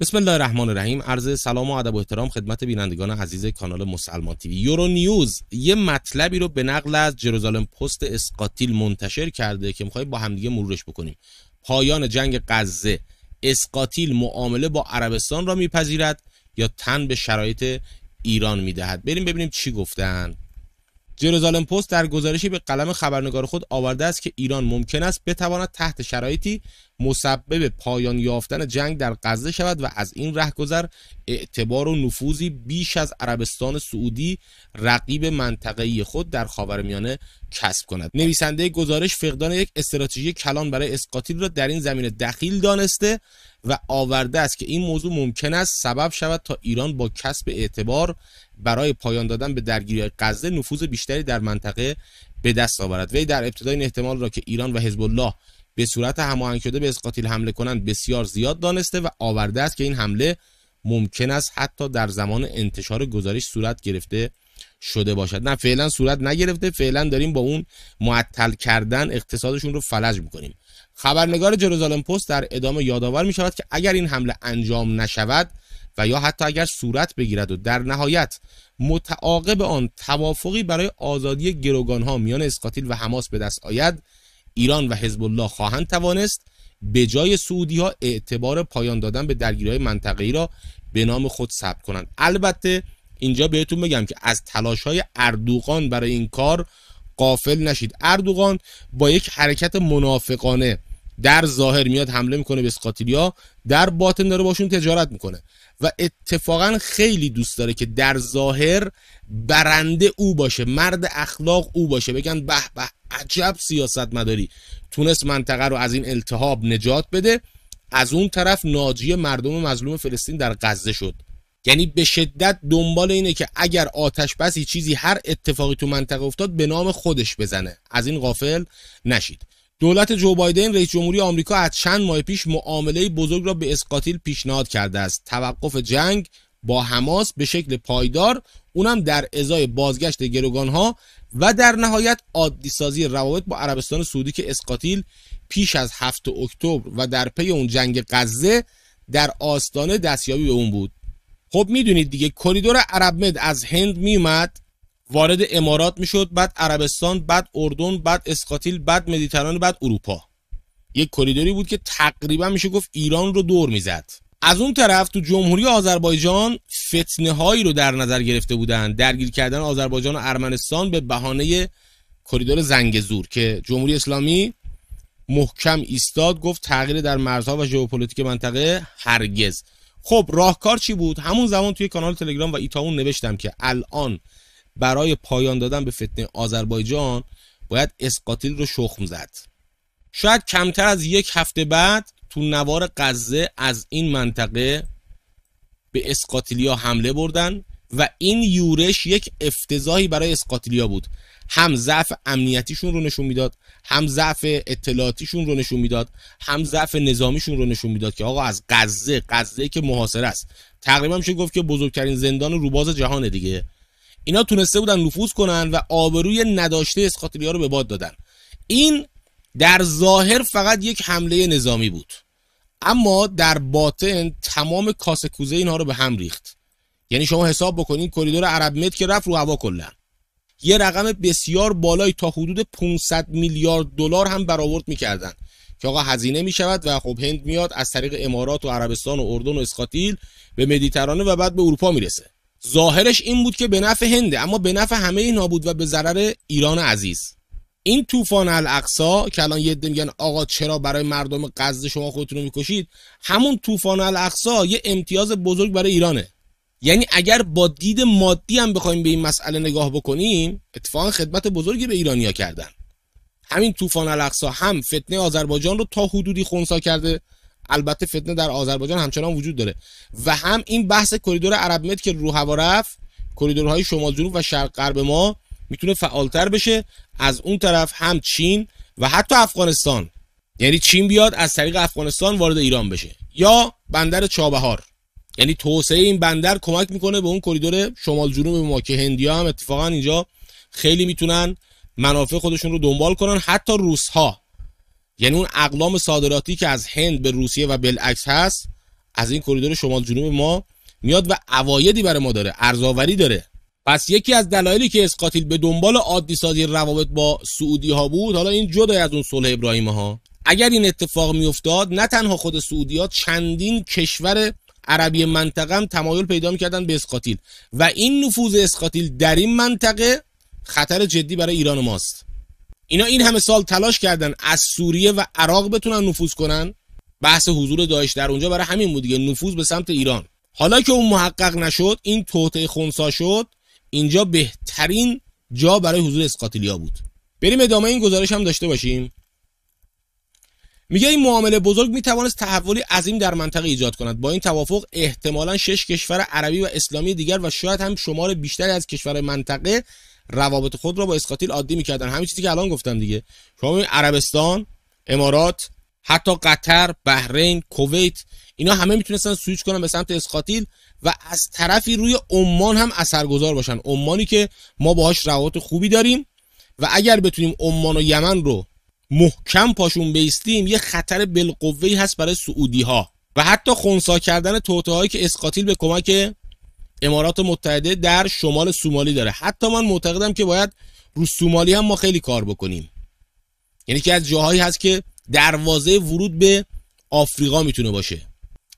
بسم الله الرحمن الرحیم عرض سلام و ادب و احترام خدمت بینندگان عزیز کانال مسلمان تیوی یورو نیوز یه مطلبی رو به نقل از جروزالم پست اسقاطیل منتشر کرده که میخوایم با همدیگه مرورش بکنیم پایان جنگ قزه اسقاطیل معامله با عربستان را میپذیرد یا تن به شرایط ایران میدهد بریم ببینیم چی گفتن جروزالم پست در گزارشی به قلم خبرنگار خود آورده است که ایران ممکن است بتواند تحت شرایطی مسبب پایان یافتن جنگ در غزه شود و از این رهگذر اعتبار و نفوذی بیش از عربستان سعودی رقیب منطقه‌ای خود در خاورمیانه کسب کند نویسنده گزارش فقدان یک استراتژی کلان برای اسقاطیل را در این زمینه دخیل دانسته و آورده است که این موضوع ممکن است سبب شود تا ایران با کسب اعتبار برای پایان دادن به درگیری غزه نفوذ بیشتری در منطقه به دست آورد وی در ابتدا این احتمال را که ایران و حزب الله به صورت هماهنگ شده به اسقاطیل حمله کنند بسیار زیاد دانسته و آورده است که این حمله ممکن است حتی در زمان انتشار گزارش صورت گرفته شده باشد نه فعلا صورت نگرفته فعلا داریم با اون معطل کردن اقتصادشون رو فلج میکنیم خبرنگار جروزالم پست در ادامه یادآور میشود که اگر این حمله انجام نشود و یا حتی اگر صورت بگیرد و در نهایت متعاقب آن توافقی برای آزادی ها میان اسقاطیل و حماس به دست آید ایران و حزب الله خواهند توانست به جای سعودی ها اعتبار پایان دادن به درگیری منطقه‌ای را به نام خود ثبت کنند البته اینجا بهتون بگم که از تلاش های اردوغان برای این کار قافل نشید اردوغان با یک حرکت منافقانه در ظاهر میاد حمله میکنه به اسقاطیلیا در باطن داره باشون تجارت میکنه و اتفاقا خیلی دوست داره که در ظاهر برنده او باشه مرد اخلاق او باشه بگن به به عجب سیاست مداری تونست منطقه رو از این التهاب نجات بده از اون طرف ناجی مردم مظلوم فلسطین در غزه شد یعنی به شدت دنبال اینه که اگر آتش بسی چیزی هر اتفاقی تو منطقه افتاد به نام خودش بزنه از این غافل نشید دولت جو بایدن رئیس جمهوری آمریکا از چند ماه پیش معامله بزرگ را به اسقاتیل پیشنهاد کرده است توقف جنگ با حماس به شکل پایدار اونم در ازای بازگشت ها و در نهایت عادی سازی روابط با عربستان سعودی که اسقاتیل پیش از 7 اکتبر و در پی اون جنگ غزه در آستانه دستیابی به اون بود خب میدونید دیگه کریدور عرب مد از هند میومد وارد امارات میشد بعد عربستان بعد اردن بعد اسقاطیل، بعد مدیترانه بعد اروپا یک کریدوری بود که تقریبا میشه گفت ایران رو دور میزد از اون طرف تو جمهوری آذربایجان فتنه هایی رو در نظر گرفته بودند درگیر کردن آذربایجان و ارمنستان به بهانه کریدور زنگزور که جمهوری اسلامی محکم ایستاد گفت تغییر در مرزها و ژئوپلیتیک منطقه هرگز خب راهکار چی بود همون زمان توی کانال تلگرام و ایتاون نوشتم که الان برای پایان دادن به فتنه آذربایجان باید اسقاتیل رو شخم زد شاید کمتر از یک هفته بعد تو نوار غزه از این منطقه به ها حمله بردن و این یورش یک افتضاحی برای ها بود هم ضعف امنیتیشون رو نشون میداد هم ضعف اطلاعاتیشون رو نشون میداد هم ضعف نظامیشون رو نشون میداد که آقا از غزه غزه که محاصره است تقریبا میشه گفت که بزرگترین زندان روباز جهان دیگه اینا تونسته بودن نفوذ کنن و آبروی نداشته ها رو به باد دادن این در ظاهر فقط یک حمله نظامی بود اما در باطن تمام کاسه کوزه اینها رو به هم ریخت یعنی شما حساب بکنید کریدور عرب مت که رفت رو هوا کلا یه رقم بسیار بالای تا حدود 500 میلیارد دلار هم برآورد میکردن که آقا هزینه می شود و خب هند میاد از طریق امارات و عربستان و اردن و اسقاتیل به مدیترانه و بعد به اروپا میرسه ظاهرش این بود که به نفع هنده اما به نفع همه اینها بود و به ضرر ایران عزیز این طوفان الاقصا که الان یه میگن یعنی آقا چرا برای مردم غزه شما خودتون رو میکشید همون طوفان الاقصا یه امتیاز بزرگ برای ایرانه یعنی اگر با دید مادی هم بخوایم به این مسئله نگاه بکنیم اتفاقا خدمت بزرگی به ایرانیا کردن همین طوفان الاقصا هم فتنه آذربایجان رو تا حدودی خونسا کرده البته فتنه در آذربایجان همچنان وجود داره و هم این بحث کریدور عرب که رو هوا رفت کریدورهای شمال جنوب و شرق غرب ما میتونه فعالتر بشه از اون طرف هم چین و حتی افغانستان یعنی چین بیاد از طریق افغانستان وارد ایران بشه یا بندر چابهار یعنی توسعه این بندر کمک میکنه به اون کریدور شمال جنوب ما که هندیا هم اتفاقا اینجا خیلی میتونن منافع خودشون رو دنبال کنن حتی روس ها یعنی اون اقلام صادراتی که از هند به روسیه و بالعکس هست از این کریدور شمال جنوب ما میاد و اوایدی برای ما داره ارزاوری داره پس یکی از دلایلی که اسقاتیل به دنبال عادی سازی روابط با سعودی ها بود حالا این جدا از اون صلح ابراهیم ها اگر این اتفاق میافتاد نه تنها خود سعودی ها چندین کشور عربی منطقه هم تمایل پیدا میکردن به اسقاتیل و این نفوذ اسقاتیل در این منطقه خطر جدی برای ایران ماست اینا این همه سال تلاش کردن از سوریه و عراق بتونن نفوذ کنن بحث حضور داعش در اونجا برای همین بود دیگه نفوذ به سمت ایران حالا که اون محقق نشد این توطئه خونسا شد اینجا بهترین جا برای حضور اسقاتیلیا بود بریم ادامه این گزارش هم داشته باشیم میگه این معامله بزرگ میتوانست تحولی عظیم در منطقه ایجاد کند با این توافق احتمالا شش کشور عربی و اسلامی دیگر و شاید هم شمار بیشتری از کشور منطقه روابط خود را با اسقاطیل عادی میکردن همین چیزی که الان گفتم دیگه شما عربستان امارات حتی قطر بحرین کویت اینا همه میتونستن سویچ کنن به سمت اسقاطیل و از طرفی روی عمان هم اثرگذار باشن عمانی که ما باهاش روابط خوبی داریم و اگر بتونیم عمان و یمن رو محکم پاشون بیستیم یه خطر بالقوه‌ای هست برای سعودی ها و حتی خونسا کردن توطئه‌ای که اسقاطیل به کمک امارات متحده در شمال سومالی داره حتی من معتقدم که باید رو سومالی هم ما خیلی کار بکنیم یعنی که از جاهایی هست که دروازه ورود به آفریقا میتونه باشه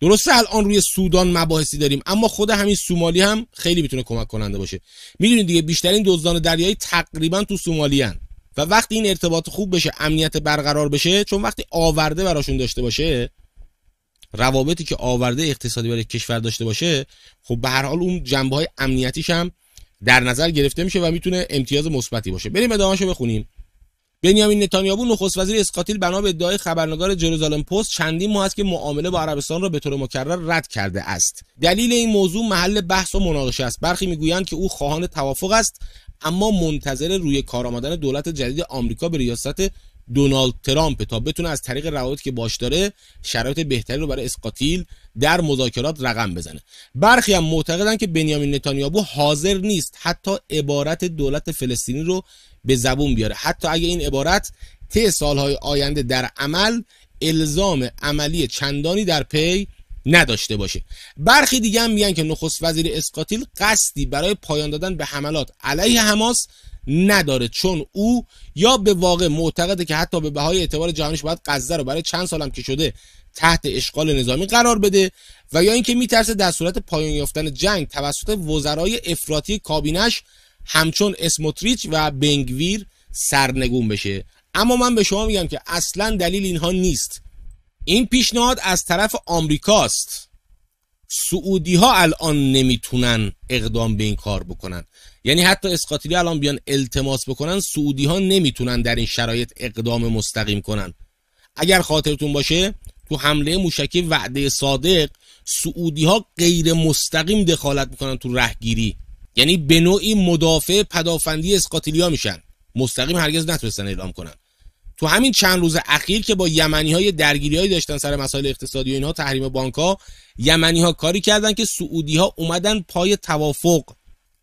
درسته الان روی سودان مباحثی داریم اما خود همین سومالی هم خیلی میتونه کمک کننده باشه میدونید دیگه بیشترین دزدان دریایی تقریبا تو سومالی هن. و وقتی این ارتباط خوب بشه امنیت برقرار بشه چون وقتی آورده براشون داشته باشه روابطی که آورده اقتصادی برای کشور داشته باشه خب به هر حال اون جنبه های امنیتیش هم در نظر گرفته میشه و میتونه امتیاز مثبتی باشه بریم ادامهشو بخونیم بنیامین نتانیاهو نخست وزیر اسقاطیل بنا به ادعای خبرنگار جروزالم پست چندین ماه است که معامله با عربستان را به طور مکرر رد کرده است دلیل این موضوع محل بحث و مناقشه است برخی میگویند که او خواهان توافق است اما منتظر روی کار آمدن دولت جدید آمریکا به ریاست دونالد ترامپ تا بتونه از طریق روابط که باش داره شرایط بهتری رو برای اسقاتیل در مذاکرات رقم بزنه برخی هم معتقدن که بنیامین نتانیاهو حاضر نیست حتی عبارت دولت فلسطینی رو به زبون بیاره حتی اگه این عبارت طی سالهای آینده در عمل الزام عملی چندانی در پی نداشته باشه برخی دیگه هم میگن که نخست وزیر اسقاتیل قصدی برای پایان دادن به حملات علیه حماس نداره چون او یا به واقع معتقده که حتی به بهای اعتبار جهانیش باید غزه رو برای چند سالم که شده تحت اشغال نظامی قرار بده و یا اینکه میترسه در صورت پایان یافتن جنگ توسط وزرای افراطی کابینش همچون اسموتریچ و بنگویر سرنگون بشه اما من به شما میگم که اصلا دلیل اینها نیست این پیشنهاد از طرف آمریکاست سعودی ها الان نمیتونن اقدام به این کار بکنن یعنی حتی اسقاطیلی الان بیان التماس بکنن سعودی ها نمیتونن در این شرایط اقدام مستقیم کنن اگر خاطرتون باشه تو حمله موشکی وعده صادق سعودی ها غیر مستقیم دخالت میکنن تو رهگیری یعنی به نوعی مدافع پدافندی ها میشن مستقیم هرگز نتونستن اعلام کنن تو همین چند روز اخیر که با یمنی های درگیری های داشتن سر مسائل اقتصادی و اینها تحریم بانک ها یمنی ها کاری کردن که سعودی ها اومدن پای توافق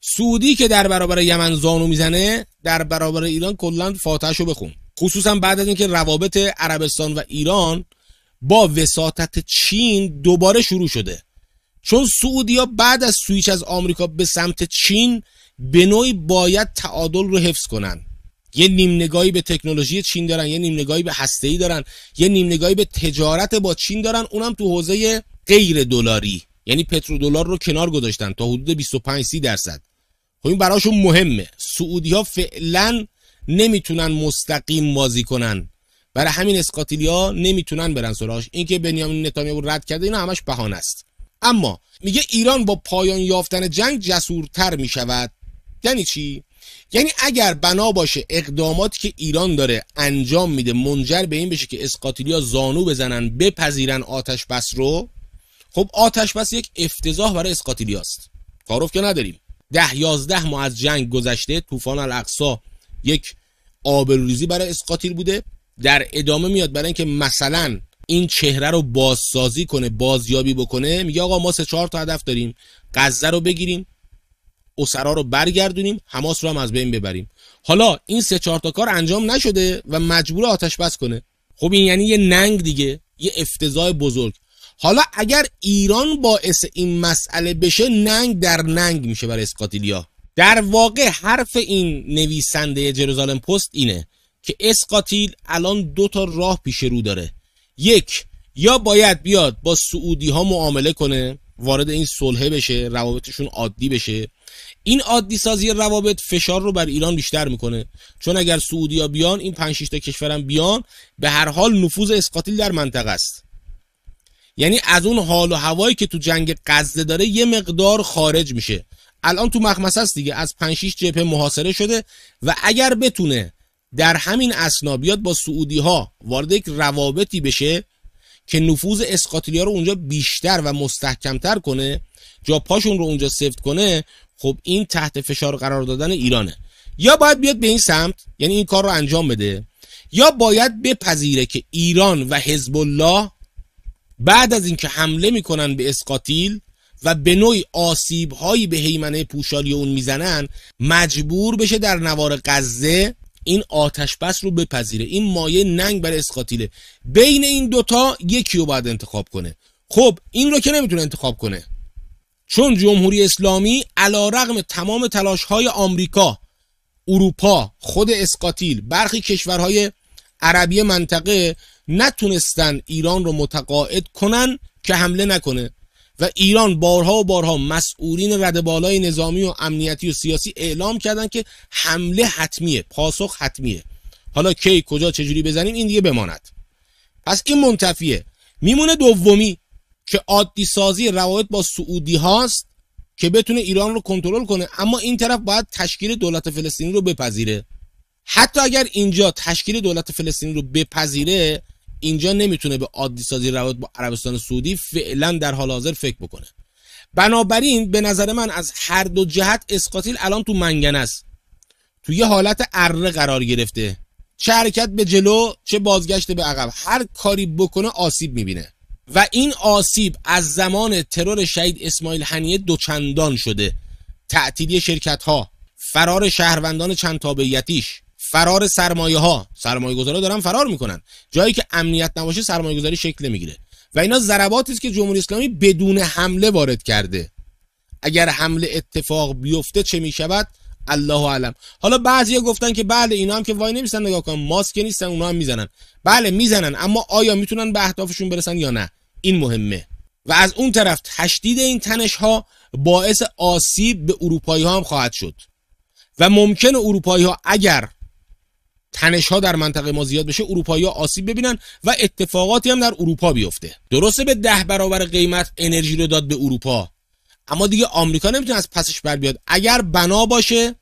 سعودی که در برابر یمن زانو میزنه در برابر ایران کلا فاتحشو بخون خصوصا بعد از اینکه روابط عربستان و ایران با وساطت چین دوباره شروع شده چون سعودی ها بعد از سویچ از آمریکا به سمت چین به نوعی باید تعادل رو حفظ کنن یه نیم نگاهی به تکنولوژی چین دارن یه نیم نگاهی به هسته دارن یه نیم نگاهی به تجارت با چین دارن اونم تو حوزه غیر دلاری یعنی پترو دلار رو کنار گذاشتن تا حدود 25 30 درصد خب این براشون مهمه سعودی ها فعلا نمیتونن مستقیم بازی کنن برای همین ها نمیتونن برن سراغش اینکه بنیامین نتانیاهو رد کرده اینا همش بهانه است اما میگه ایران با پایان یافتن جنگ جسورتر میشود یعنی چی یعنی اگر بنا باشه اقداماتی که ایران داره انجام میده منجر به این بشه که اسقاطیلیا زانو بزنن بپذیرن آتش بس رو خب آتش بس یک افتضاح برای است تعارف که نداریم ده یازده ماه از جنگ گذشته طوفان الاقصا یک آبروریزی برای اسقاطیل بوده در ادامه میاد برای اینکه مثلا این چهره رو بازسازی کنه بازیابی بکنه میگه آقا ما سه چهار تا هدف داریم غزه رو بگیریم اسرا رو برگردونیم حماس رو هم از بین ببریم حالا این سه چهار تا کار انجام نشده و مجبور آتش بس کنه خب این یعنی یه ننگ دیگه یه افتضاح بزرگ حالا اگر ایران باعث این مسئله بشه ننگ در ننگ میشه برای اسقاتیلیا در واقع حرف این نویسنده جروزالم پست اینه که اسقاتیل الان دو تا راه پیش رو داره یک یا باید بیاد با سعودی ها معامله کنه وارد این صلح بشه روابطشون عادی بشه این عادی سازی روابط فشار رو بر ایران بیشتر میکنه چون اگر سعودیا بیان این 5 تا کشورم بیان به هر حال نفوذ اسقاطیل در منطقه است یعنی از اون حال و هوایی که تو جنگ غزه داره یه مقدار خارج میشه الان تو مخمس است دیگه از 5 6 جبهه محاصره شده و اگر بتونه در همین اسنا بیاد با سعودی ها وارد یک روابطی بشه که نفوذ اسقاطیلیا رو اونجا بیشتر و مستحکمتر کنه جا پاشون رو اونجا سفت کنه خب این تحت فشار قرار دادن ایرانه یا باید بیاد به این سمت یعنی این کار رو انجام بده یا باید بپذیره که ایران و حزب الله بعد از اینکه حمله میکنن به اسقاطیل و به نوعی آسیب هایی به هیمنه پوشالی اون میزنن مجبور بشه در نوار غزه این آتش بس رو بپذیره این مایه ننگ بر اسقاطیله بین این دوتا یکی رو باید انتخاب کنه خب این رو که نمیتونه انتخاب کنه چون جمهوری اسلامی علا رغم تمام تلاش های آمریکا اروپا خود اسکاتیل برخی کشورهای عربی منطقه نتونستن ایران رو متقاعد کنن که حمله نکنه و ایران بارها و بارها مسئولین رد بالای نظامی و امنیتی و سیاسی اعلام کردن که حمله حتمیه پاسخ حتمیه حالا کی کجا چجوری بزنیم این دیگه بماند پس این منتفیه میمونه دومی که عادی سازی روابط با سعودی هاست که بتونه ایران رو کنترل کنه اما این طرف باید تشکیل دولت فلسطینی رو بپذیره حتی اگر اینجا تشکیل دولت فلسطینی رو بپذیره اینجا نمیتونه به عادی سازی روابط با عربستان سعودی فعلا در حال حاضر فکر بکنه بنابراین به نظر من از هر دو جهت اسقاطیل الان تو منگن است تو یه حالت اره قرار گرفته چه حرکت به جلو چه بازگشت به عقب هر کاری بکنه آسیب میبینه و این آسیب از زمان ترور شهید اسماعیل هنیه دوچندان شده تعطیلی شرکت ها فرار شهروندان چند تابعیتیش فرار سرمایه ها سرمایه گذارا دارن فرار میکنن جایی که امنیت نباشه سرمایه گذاری شکل میگیره و اینا ضرباتی است که جمهوری اسلامی بدون حمله وارد کرده اگر حمله اتفاق بیفته چه میشود الله اعلم حالا بعضیا گفتن که بله اینا هم که وای نمیسن نگاه کن ماسک نیستن اونا هم میزنن بله میزنن اما آیا میتونن به اهدافشون برسن یا نه این مهمه و از اون طرف تشدید این تنش ها باعث آسیب به اروپایی ها هم خواهد شد و ممکن اروپایی ها اگر تنش ها در منطقه ما زیاد بشه اروپایی ها آسیب ببینن و اتفاقاتی هم در اروپا بیفته درسته به ده برابر قیمت انرژی رو داد به اروپا اما دیگه آمریکا نمیتونه از پسش بر بیاد اگر بنا باشه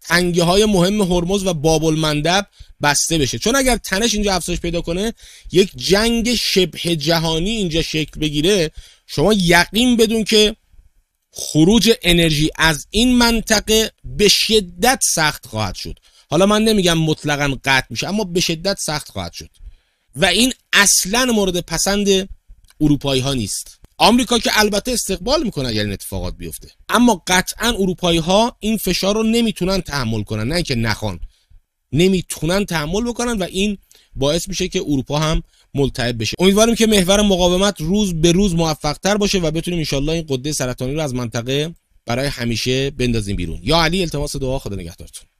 تنگه های مهم هرمز و بابل مندب بسته بشه چون اگر تنش اینجا افزایش پیدا کنه یک جنگ شبه جهانی اینجا شکل بگیره شما یقین بدون که خروج انرژی از این منطقه به شدت سخت خواهد شد حالا من نمیگم مطلقا قطع میشه اما به شدت سخت خواهد شد و این اصلا مورد پسند اروپایی ها نیست آمریکا که البته استقبال میکنه اگر این اتفاقات بیفته اما قطعا اروپایی ها این فشار رو نمیتونن تحمل کنن نه اینکه نخوان نمیتونن تحمل بکنن و این باعث میشه که اروپا هم ملتهب بشه امیدواریم که محور مقاومت روز به روز موفقتر باشه و بتونیم انشالله این قده سرطانی رو از منطقه برای همیشه بندازیم بیرون یا علی التماس دعا خدا نگهدارتون